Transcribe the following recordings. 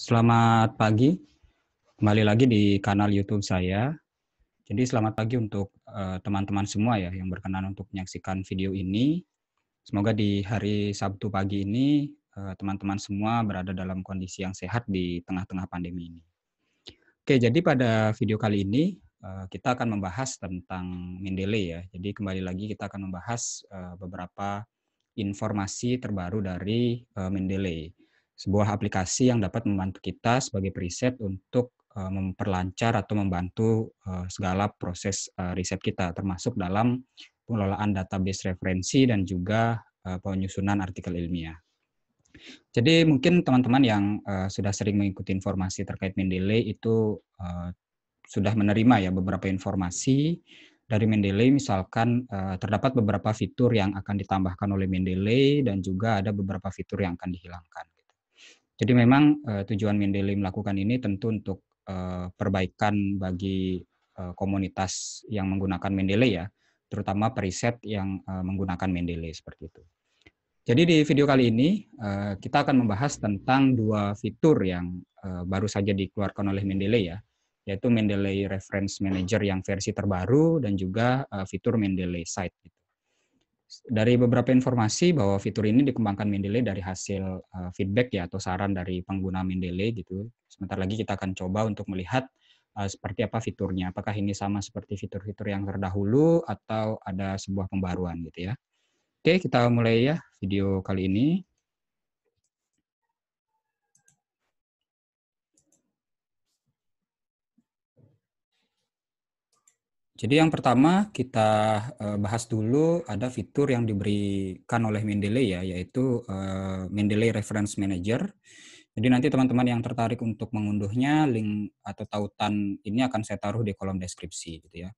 Selamat pagi, kembali lagi di kanal YouTube saya. Jadi selamat pagi untuk eh, teman-teman uh, semua ya yang berkenan untuk menyaksikan video ini. Semoga di hari Sabtu pagi ini eh, teman-teman uh, semua berada dalam kondisi yang sehat di tengah-tengah pandemi ini. Oke, jadi pada video kali ini uh, kita akan membahas tentang Mendeley ya. Jadi kembali lagi kita akan membahas uh, beberapa informasi terbaru dari uh, Mendeley sebuah aplikasi yang dapat membantu kita sebagai preset untuk eh, memperlancar atau membantu eh, segala proses eh, riset kita, termasuk dalam pengelolaan database referensi dan juga penyusunan artikel ilmiah. Jadi mungkin teman-teman yang sudah sering mengikuti informasi terkait Mendeley itu sudah menerima ya beberapa informasi dari Mendeley misalkan terdapat beberapa fitur yang akan ditambahkan oleh Mendeley dan juga ada beberapa fitur yang akan dihilangkan jadi memang uh, tujuan Mindeli melakukan ini tentu untuk uh, perbaikan bagi uh, komunitas yang menggunakan Mendeley ya, terutama periset yang uh, menggunakan Mendeley seperti itu. Jadi di video kali ini uh, kita akan membahas tentang dua fitur yang uh, baru saja dikeluarkan oleh Mendeley ya, yaitu Mendeley Reference Manager yang versi terbaru dan juga fitur Mendeley Site. Gitu dari beberapa informasi bahwa fitur ini dikembangkan Mendeley dari hasil uh, feedback ya atau saran dari pengguna Mendeley gitu. Sebentar lagi kita akan coba untuk melihat uh, seperti apa fiturnya. Apakah ini sama seperti fitur-fitur yang terdahulu atau ada sebuah pembaruan gitu ya. Oke, kita mulai ya video kali ini. Jadi yang pertama kita eh, bahas dulu ada fitur yang diberikan oleh Mendeley ya, yaitu eh, Mendeley Reference Manager. Jadi nanti teman-teman yang tertarik untuk mengunduhnya, link atau tautan ini akan saya taruh di kolom deskripsi gitu ya.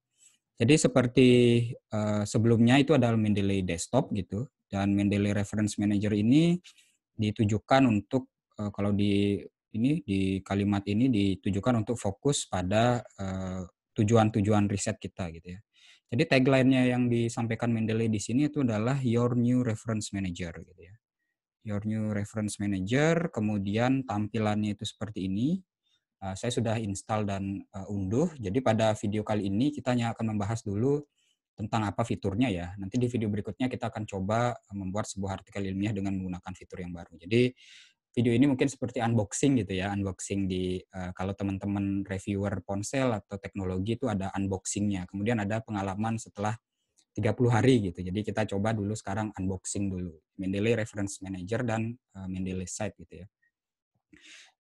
Jadi seperti eh, sebelumnya itu adalah Mendeley Desktop gitu, dan Mendeley Reference Manager ini ditujukan untuk kalau di ini di kalimat ini ditujukan untuk fokus pada tujuan-tujuan riset kita gitu ya. Jadi tagline-nya yang disampaikan Mendeley di sini itu adalah your new reference manager gitu ya. Your new reference manager, kemudian tampilannya itu seperti ini. Eh, saya sudah install dan eh, unduh. Jadi pada video kali ini kita hanya akan membahas dulu tentang apa fiturnya ya. Nanti di video berikutnya kita akan coba eh, membuat sebuah artikel ilmiah dengan menggunakan fitur yang baru. Jadi video ini mungkin seperti unboxing gitu ya, unboxing di uh, kalau teman-teman reviewer ponsel atau teknologi itu ada unboxingnya. Kemudian ada pengalaman setelah 30 hari gitu. Jadi kita coba dulu sekarang unboxing dulu. Mendeley Reference Manager dan uh, Mendeley Site gitu ya.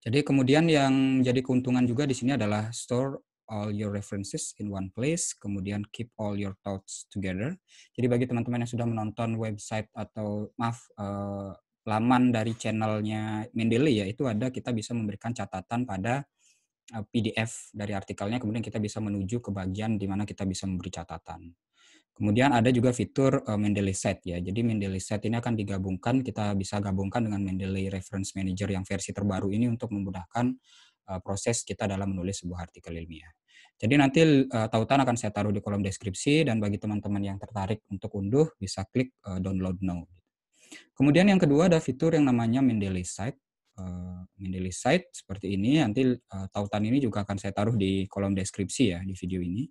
Jadi kemudian yang jadi keuntungan juga di sini adalah store all your references in one place, kemudian keep all your thoughts together. Jadi bagi teman-teman yang sudah menonton website atau maaf uh, laman dari channelnya Mendeley ya itu ada kita bisa memberikan catatan pada eh, PDF dari artikelnya kemudian kita bisa menuju ke bagian di mana kita bisa memberi catatan. Kemudian ada juga fitur eh, Mendeley Set ya. Jadi Mendeley Set ini akan digabungkan kita bisa gabungkan dengan Mendeley Reference Manager yang versi terbaru ini untuk memudahkan eh, proses kita dalam menulis sebuah artikel ilmiah. Jadi nanti tautan akan saya taruh di kolom deskripsi dan bagi teman-teman yang tertarik untuk unduh bisa klik download now. Kemudian yang kedua ada fitur yang namanya Mendeley Site. Uh, eh, Mendeley Site seperti ini, nanti eh, tautan ini juga akan saya taruh di kolom deskripsi ya di video ini.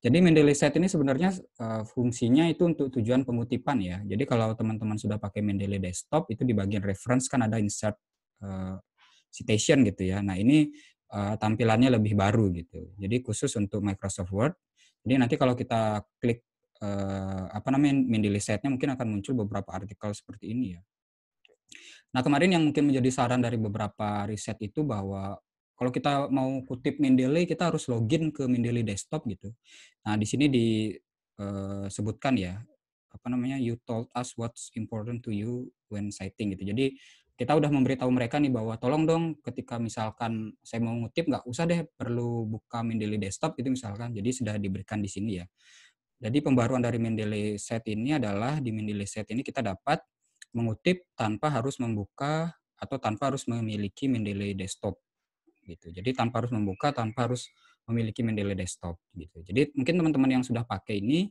Jadi Mendeley Site ini sebenarnya eh, fungsinya itu untuk tujuan pengutipan ya. Jadi kalau teman-teman sudah pakai Mendeley Desktop itu di bagian reference kan ada insert citation gitu ya. Nah ini tampilannya lebih baru gitu. Jadi khusus untuk Microsoft Word. Jadi nanti kalau kita klik eh, apa namanya Mendeley setnya mungkin akan muncul beberapa artikel seperti ini ya. Nah kemarin yang mungkin menjadi saran dari beberapa riset itu bahwa kalau kita mau kutip Mendeley kita harus login ke Mendeley desktop gitu. Nah di sini disebutkan eh, ya apa namanya you told us what's important to you when citing gitu. Jadi kita udah memberitahu mereka nih bahwa tolong dong ketika misalkan saya mau ngutip nggak usah deh perlu buka Mendeley desktop itu misalkan. Jadi sudah diberikan di sini ya. Jadi pembaruan dari Mendeley set ini adalah di Mendeley set ini kita dapat mengutip tanpa harus membuka atau tanpa harus memiliki Mendeley desktop gitu. Jadi tanpa harus membuka, tanpa harus memiliki Mendeley desktop gitu. Jadi mungkin teman-teman yang sudah pakai ini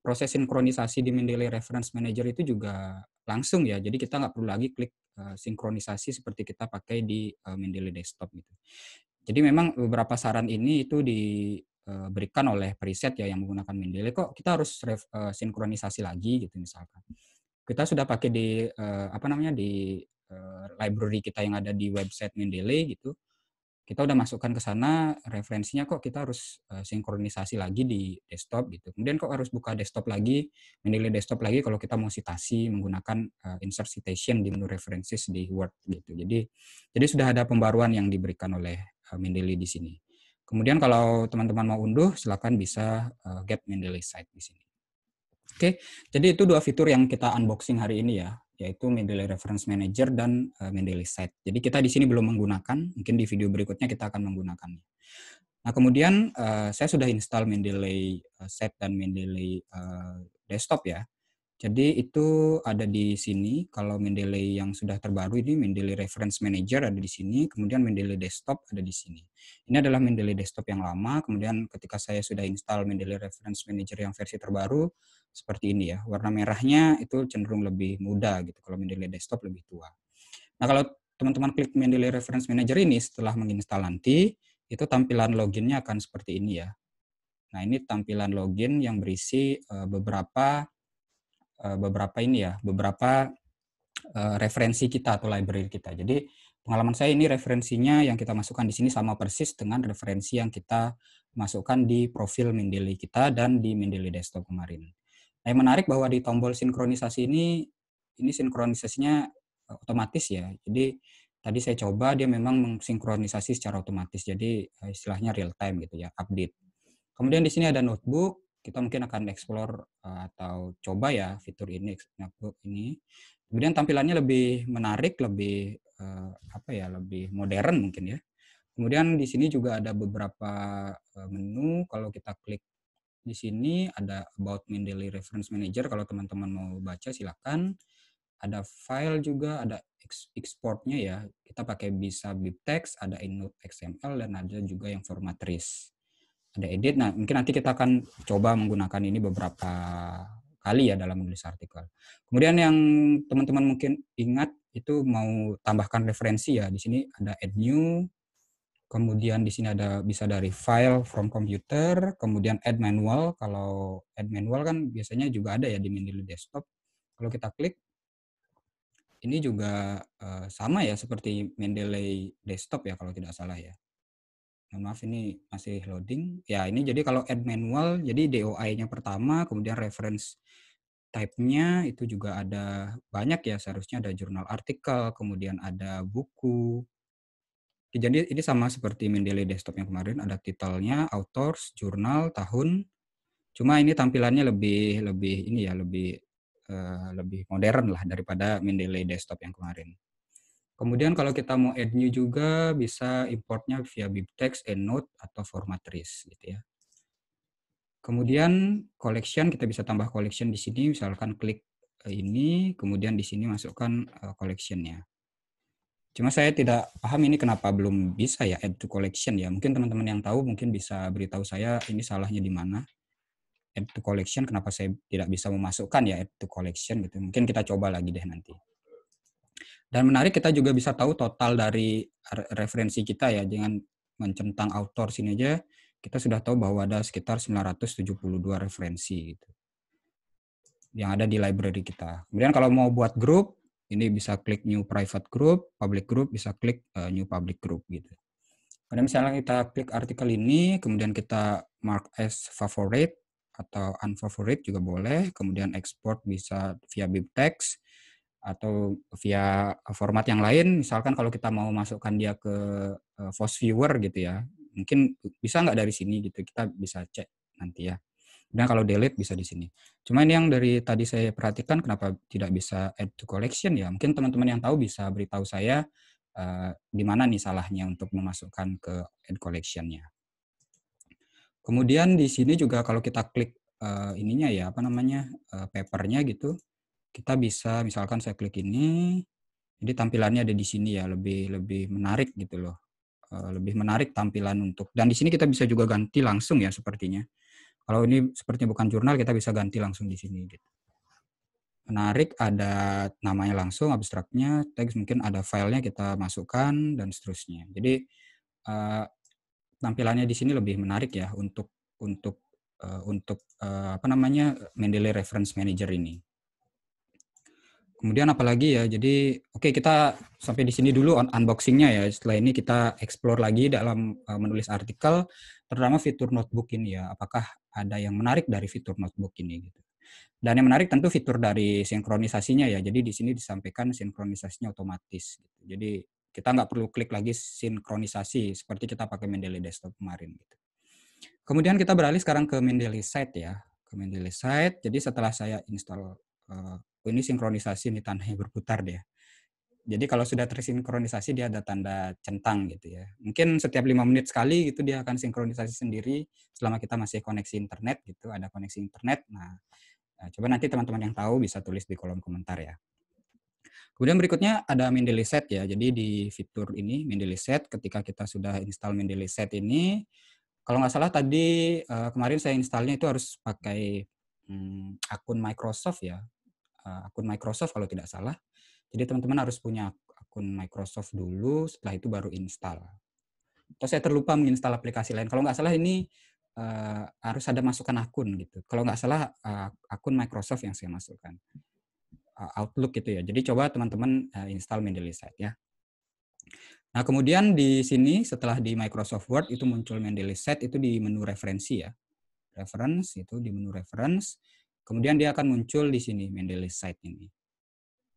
proses sinkronisasi di Mendeley Reference Manager itu juga langsung ya. Jadi kita nggak perlu lagi klik uh, sinkronisasi seperti kita pakai di uh, Mendeley desktop gitu. Jadi memang beberapa saran ini itu di Eh, berikan oleh preset ya yang menggunakan Mendeley kok kita harus ref, uh, sinkronisasi lagi gitu misalkan kita sudah pakai di uh, apa namanya di uh, library kita yang ada di website Mendeley gitu kita udah masukkan ke sana referensinya kok kita harus uh, sinkronisasi lagi di desktop gitu kemudian kok harus buka desktop lagi Mendeley desktop lagi kalau kita mau citasi menggunakan uh, insert citation di menu references di Word gitu jadi jadi sudah ada pembaruan yang diberikan oleh uh, Mendeley di sini Kemudian kalau teman-teman mau unduh, silakan bisa uh, get Mendeley Site di sini. Oke, jadi itu dua fitur yang kita unboxing hari ini ya, yaitu Mendeley Reference Manager dan uh, Mendeley Site. Jadi kita di sini belum menggunakan, mungkin di video berikutnya kita akan menggunakannya. Nah, kemudian uh, saya sudah install Mendeley Site dan Mendeley uh, Desktop ya. Jadi itu ada di sini. Kalau Mendeley yang sudah terbaru ini Mendeley Reference Manager ada di sini, kemudian Mendeley Desktop ada di sini. Ini adalah Mendeley Desktop yang lama, kemudian ketika saya sudah install Mendeley Reference Manager yang versi terbaru seperti ini ya. Warna merahnya itu cenderung lebih muda gitu kalau Mendeley Desktop lebih tua. Nah, kalau teman-teman klik Mendeley Reference Manager ini setelah menginstal nanti, itu tampilan loginnya akan seperti ini ya. Nah, ini tampilan login yang berisi eh, beberapa Eh, beberapa ini ya, beberapa eh, referensi kita atau library kita. Jadi pengalaman saya ini referensinya yang kita masukkan di sini sama persis dengan referensi yang kita masukkan di profil Mendeley kita dan di Mendeley Desktop kemarin. Nah, yang menarik bahwa di tombol sinkronisasi ini, ini sinkronisasinya eh, otomatis ya. Jadi tadi saya coba dia memang mensinkronisasi secara otomatis. Jadi istilahnya real time gitu ya, update. Kemudian di sini ada notebook kita mungkin akan explore eh, atau coba ya fitur ini ini kemudian tampilannya lebih menarik lebih eh, apa ya lebih modern mungkin ya kemudian di sini juga ada beberapa eh, menu kalau kita klik di sini ada about Mendeley Reference Manager kalau teman-teman mau baca silakan ada file juga ada exportnya ya kita pakai bisa BibTeX ada inode XML dan ada juga yang formatris ada edit. Nah, mungkin nanti kita akan coba menggunakan ini beberapa kali ya dalam menulis artikel. Kemudian yang teman-teman mungkin ingat itu mau tambahkan referensi ya. Di sini ada add new, kemudian di sini ada bisa dari file from computer, kemudian add manual. Kalau add manual kan biasanya juga ada ya di menu desktop. Kalau kita klik ini juga eh, sama ya seperti Mendeley desktop ya kalau tidak salah ya mohon maaf ini masih loading. Ya, ini hmm. jadi kalau add manual, jadi DOI-nya pertama, kemudian reference type-nya itu juga ada banyak ya, seharusnya ada jurnal artikel, kemudian ada buku. Jadi ini sama seperti Mendeley Desktop yang kemarin, ada titelnya, authors, jurnal, tahun. Cuma ini tampilannya lebih lebih ini ya, lebih uh, lebih modern lah daripada Mendeley Desktop yang kemarin. Kemudian kalau kita mau add new juga bisa importnya via BibTeX, EndNote, atau format gitu ya. Kemudian collection kita bisa tambah collection di sini misalkan klik eh, ini kemudian di sini masukkan eh, collectionnya. Cuma saya tidak paham ini kenapa belum bisa ya add to collection ya. Mungkin teman-teman yang tahu mungkin bisa beritahu saya ini salahnya di mana. Add to collection kenapa saya tidak bisa memasukkan ya add to collection gitu. Mungkin kita coba lagi deh nanti. Dan menarik kita juga bisa tahu total dari referensi kita ya, dengan mencentang author sini aja, kita sudah tahu bahwa ada sekitar 972 referensi gitu. Yang ada di library kita. Kemudian kalau mau buat grup, ini bisa klik new private group, public group, bisa klik uh, new public group gitu. Kemudian misalnya kita klik artikel ini, kemudian kita mark as favorite atau unfavorite juga boleh, kemudian export bisa via BibTeX, atau via format yang lain misalkan kalau kita mau masukkan dia ke uh, eh, force viewer gitu ya mungkin bisa nggak dari sini gitu kita bisa cek nanti ya dan kalau delete bisa di sini cuman yang dari tadi saya perhatikan kenapa tidak bisa add to collection ya mungkin teman-teman yang tahu bisa beritahu saya uh, di mana nih salahnya untuk memasukkan ke add collectionnya kemudian di sini juga kalau kita klik uh, ininya ya apa namanya uh, papernya gitu kita bisa misalkan saya klik ini jadi tampilannya ada di sini ya lebih lebih menarik gitu loh eh, lebih menarik tampilan untuk dan di sini kita bisa juga ganti langsung ya sepertinya kalau ini sepertinya bukan jurnal kita bisa ganti langsung di sini gitu menarik ada namanya langsung abstraknya teks mungkin ada filenya kita masukkan dan seterusnya jadi eh, tampilannya di sini lebih menarik ya untuk untuk eh, untuk apa namanya Mendeley Reference Manager ini kemudian apalagi ya jadi oke okay, kita sampai di sini dulu un unboxingnya ya setelah ini kita explore lagi dalam uh, menulis artikel terutama fitur notebook ini ya apakah ada yang menarik dari fitur notebook ini gitu dan yang menarik tentu fitur dari sinkronisasinya ya jadi di sini disampaikan sinkronisasinya otomatis gitu. jadi kita nggak perlu klik lagi sinkronisasi seperti kita pakai Mendeley desktop kemarin gitu kemudian kita beralih sekarang ke Mendeley site ya ke Mendeley site jadi setelah saya install uh, ini sinkronisasi ini tanahnya berputar dia. Jadi kalau sudah tersinkronisasi dia ada tanda centang gitu ya. Mungkin setiap lima menit sekali gitu dia akan sinkronisasi sendiri selama kita masih koneksi internet gitu, ada koneksi internet. Nah, nah coba nanti teman-teman yang tahu bisa tulis di kolom komentar ya. Kemudian berikutnya ada Mendeley Set ya. Jadi di fitur ini Mendeley Set ketika kita sudah install Mendeley Set ini kalau nggak salah tadi eh, kemarin saya installnya itu harus pakai hmm, akun Microsoft ya. Eh, akun Microsoft kalau tidak salah. Jadi teman-teman harus punya akun Microsoft dulu, setelah itu baru install. Atau saya terlupa menginstal aplikasi lain. Kalau nggak salah ini uh, harus ada masukan akun gitu. Kalau nggak salah uh, akun Microsoft yang saya masukkan. Uh, Outlook gitu ya. Jadi coba teman-teman uh, install Mendeley ya. Nah, kemudian di sini setelah di Microsoft Word itu muncul Mendeley Set itu di menu referensi ya. Reference itu di menu reference. Kemudian dia akan muncul di sini Mendeley site ini.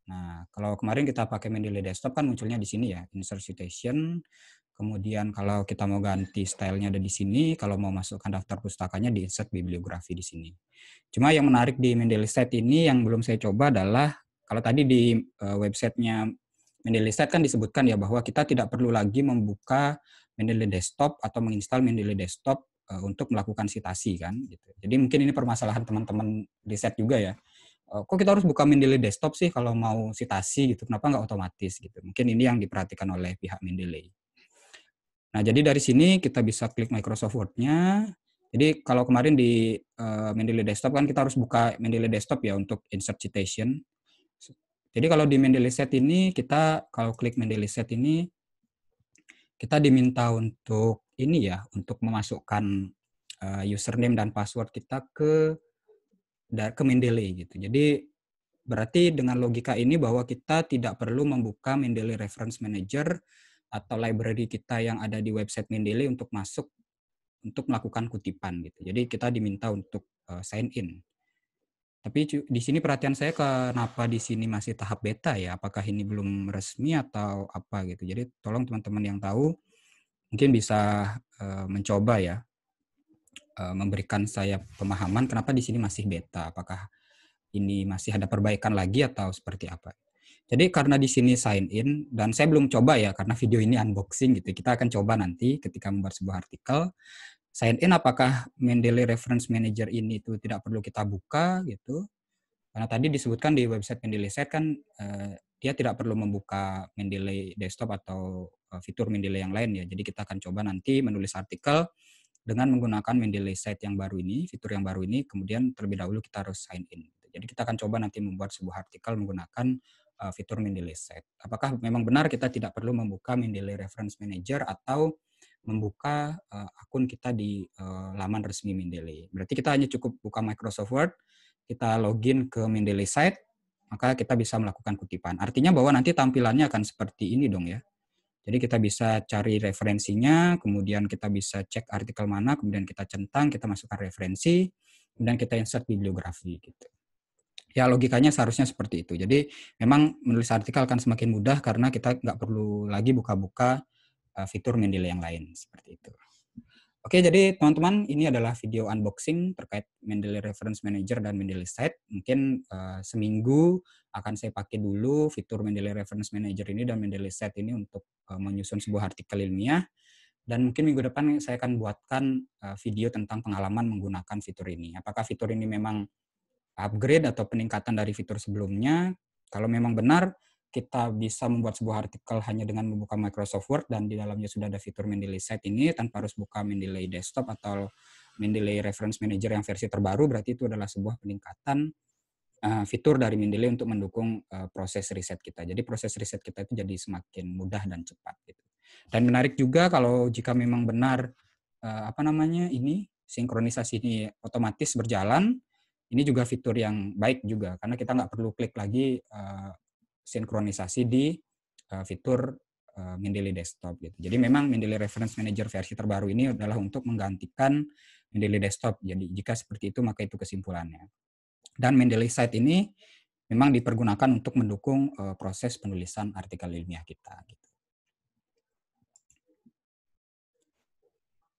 Nah, kalau kemarin kita pakai Mendeley desktop kan munculnya di sini ya, insert citation. Kemudian kalau kita mau ganti stylenya ada di sini, kalau mau masukkan daftar pustakanya di insert bibliografi di sini. Cuma yang menarik di Mendeley site ini yang belum saya coba adalah kalau tadi di e, websitenya Mendeley site kan disebutkan ya bahwa kita tidak perlu lagi membuka Mendeley desktop atau menginstal Mendeley desktop Eh, untuk melakukan sitasi kan gitu. Jadi mungkin ini permasalahan teman-teman riset juga ya. Eh, kok kita harus buka Mendeley desktop sih kalau mau sitasi gitu? Kenapa nggak otomatis gitu? Mungkin ini yang diperhatikan oleh pihak Mendeley. Nah, jadi dari sini kita bisa klik Microsoft Word-nya. Jadi kalau kemarin di uh, Mendeley Desktop kan kita harus buka Mendeley Desktop ya untuk insert citation. Jadi kalau di Mendeley Set ini kita kalau klik Mendeley Set ini kita diminta untuk ini ya untuk memasukkan eh, username dan password kita ke ke Mendeley gitu. Jadi berarti dengan logika ini bahwa kita tidak perlu membuka Mendeley Reference Manager atau library kita yang ada di website Mendeley untuk masuk untuk melakukan kutipan gitu. Jadi kita diminta untuk eh, sign in. Tapi di sini perhatian saya kenapa di sini masih tahap beta ya? Apakah ini belum resmi atau apa gitu? Jadi tolong teman-teman yang tahu mungkin bisa eh, mencoba ya eh, memberikan saya pemahaman kenapa di sini masih beta, apakah ini masih ada perbaikan lagi atau seperti apa. Jadi karena di sini sign in dan saya belum coba ya karena video ini unboxing gitu. Kita akan coba nanti ketika membuat sebuah artikel sign in apakah Mendeley Reference Manager ini itu tidak perlu kita buka gitu. Karena tadi disebutkan di website Mendeley saya kan eh, dia tidak perlu membuka Mendeley Desktop atau Eh, fitur Mendeley yang lain ya. Jadi kita akan coba nanti menulis artikel dengan menggunakan Mendeley site yang baru ini, fitur yang baru ini, kemudian terlebih dahulu kita harus sign in. Jadi kita akan coba nanti membuat sebuah artikel menggunakan eh, fitur Mendeley site. Apakah memang benar kita tidak perlu membuka Mendeley Reference Manager atau membuka eh, akun kita di laman resmi Mendeley? Berarti kita hanya cukup buka Microsoft Word, kita login ke Mendeley site, maka kita bisa melakukan kutipan. Artinya bahwa nanti tampilannya akan seperti ini dong ya. Jadi kita bisa cari referensinya, kemudian kita bisa cek artikel mana, kemudian kita centang, kita masukkan referensi, kemudian kita insert bibliografi gitu. Ya logikanya seharusnya seperti itu. Jadi memang menulis artikel akan semakin mudah karena kita nggak perlu lagi buka-buka eh, fitur Mendeley yang lain seperti itu. Oke, jadi teman-teman, ini adalah video unboxing terkait Mendeley Reference Manager dan Mendeley Site. Mungkin uh, seminggu akan saya pakai dulu fitur Mendeley Reference Manager ini dan Mendeley Site ini untuk uh, menyusun sebuah artikel ilmiah. Dan mungkin minggu depan saya akan buatkan uh, video tentang pengalaman menggunakan fitur ini. Apakah fitur ini memang upgrade atau peningkatan dari fitur sebelumnya? Kalau memang benar, kita bisa membuat sebuah artikel hanya dengan membuka Microsoft Word dan di dalamnya sudah ada fitur Mendeley Site ini tanpa harus buka Mendeley Desktop atau Mendeley Reference Manager yang versi terbaru berarti itu adalah sebuah peningkatan eh, fitur dari Mendeley untuk mendukung eh, proses riset kita. Jadi proses riset kita itu jadi semakin mudah dan cepat gitu. Dan menarik juga kalau jika memang benar eh, apa namanya ini sinkronisasi ini otomatis berjalan, ini juga fitur yang baik juga karena kita nggak perlu klik lagi sinkronisasi di uh, fitur uh, Mendeley Desktop. Gitu. Jadi memang Mendeley Reference Manager versi terbaru ini adalah untuk menggantikan Mendeley Desktop. Jadi jika seperti itu maka itu kesimpulannya. Dan Mendeley Site ini memang dipergunakan untuk mendukung uh, proses penulisan artikel ilmiah kita. Gitu.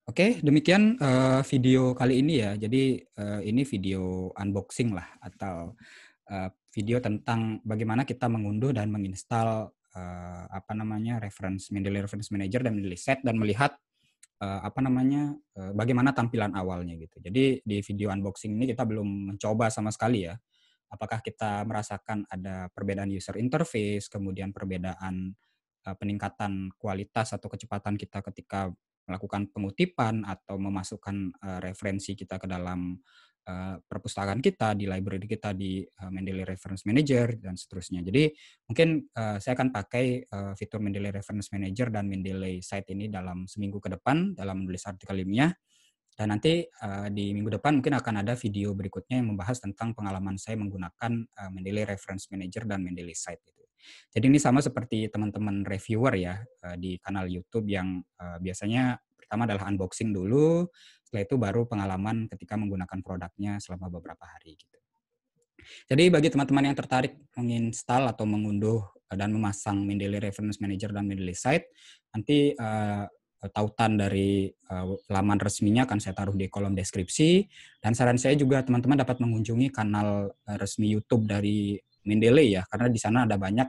Oke, okay, demikian uh, video kali ini ya. Jadi uh, ini video unboxing lah atau uh, video tentang bagaimana kita mengunduh dan menginstal uh, apa namanya reference Mendeley reference manager dan Mendeley set dan melihat uh, apa namanya uh, bagaimana tampilan awalnya gitu. Jadi di video unboxing ini kita belum mencoba sama sekali ya. Apakah kita merasakan ada perbedaan user interface, kemudian perbedaan uh, peningkatan kualitas atau kecepatan kita ketika melakukan pengutipan atau memasukkan uh, referensi kita ke dalam Eh, perpustakaan kita, di library kita, di uh, Mendeley Reference Manager, dan seterusnya. Jadi mungkin eh, saya akan pakai fitur Mendeley Reference Manager dan Mendeley Site ini dalam seminggu ke depan dalam menulis artikel ilmiah. Dan nanti di minggu depan mungkin akan ada video berikutnya yang membahas tentang pengalaman saya menggunakan uh, Mendeley Reference Manager dan Mendeley Site. Jadi ini sama seperti teman-teman reviewer ya di kanal YouTube yang biasanya Pertama adalah unboxing dulu, setelah itu baru pengalaman ketika menggunakan produknya selama beberapa hari gitu. Jadi bagi teman-teman yang tertarik menginstal atau mengunduh eh, dan memasang Mendeley Reference Manager dan Mendeley Site, nanti uh, tautan dari uh, laman resminya akan saya taruh di kolom deskripsi. Dan saran saya juga teman-teman dapat mengunjungi kanal resmi YouTube dari Mendeley ya, karena di sana ada banyak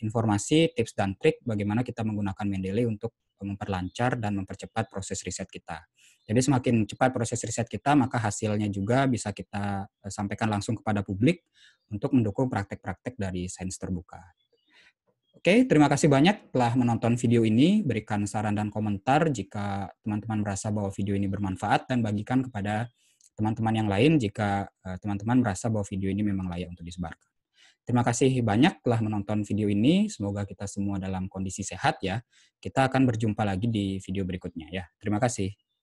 informasi, tips dan trik bagaimana kita menggunakan Mendeley untuk memperlancar dan mempercepat proses riset kita. Jadi semakin cepat proses riset kita, maka hasilnya juga bisa kita eh, sampaikan langsung kepada publik untuk mendukung praktek-praktek dari sains terbuka. Oke, terima kasih banyak telah menonton video ini. Berikan saran dan komentar jika teman-teman merasa bahwa video ini bermanfaat dan bagikan kepada teman-teman yang lain jika eh, teman-teman merasa bahwa video ini memang layak untuk disebarkan. Terima kasih banyak telah menonton video ini. Semoga kita semua dalam kondisi sehat ya. Kita akan berjumpa lagi di video berikutnya ya. Terima kasih.